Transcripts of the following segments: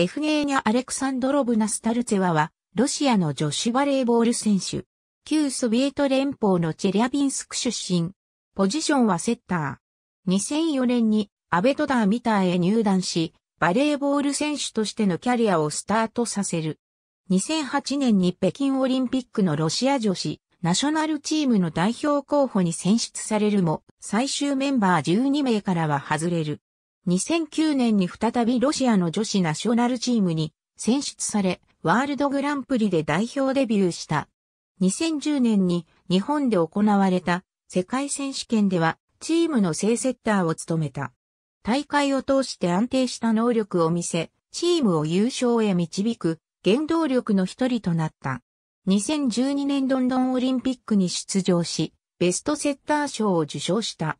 エフゲーニャ・アレクサンドロブナ・スタルツェワは、ロシアの女子バレーボール選手。旧ソビエト連邦のチェリャビンスク出身。ポジションはセッター。2004年にアベトダーミターへ入団し、バレーボール選手としてのキャリアをスタートさせる。2008年に北京オリンピックのロシア女子ナショナルチームの代表候補に選出されるも、最終メンバー12名からは外れる。2009年に再びロシアの女子ナショナルチームに選出され、ワールドグランプリで代表デビューした。2010年に日本で行われた世界選手権ではチームの正セッターを務めた。大会を通して安定した能力を見せ、チームを優勝へ導く原動力の一人となった。2012年ロンドンオリンピックに出場し、ベストセッター賞を受賞した。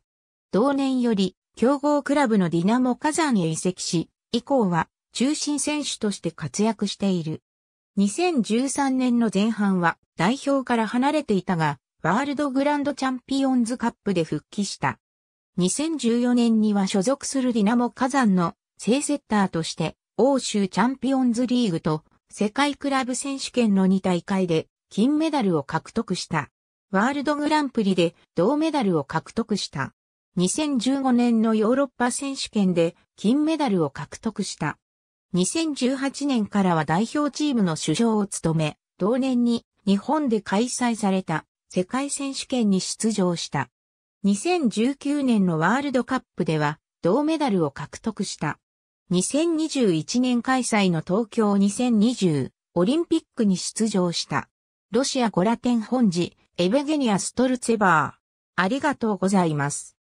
同年より強豪クラブのディナモ火山へ移籍し、以降は中心選手として活躍している。2013年の前半は代表から離れていたが、ワールドグランドチャンピオンズカップで復帰した。2014年には所属するディナモ火山の正セッターとして欧州チャンピオンズリーグと世界クラブ選手権の2大会で金メダルを獲得した。ワールドグランプリで銅メダルを獲得した。2015年のヨーロッパ選手権で金メダルを獲得した。2018年からは代表チームの主将を務め、同年に日本で開催された世界選手権に出場した。2019年のワールドカップでは銅メダルを獲得した。2021年開催の東京2020オリンピックに出場した。ロシアゴラテン本寺エベゲニア・ストルツェバー。ありがとうございます。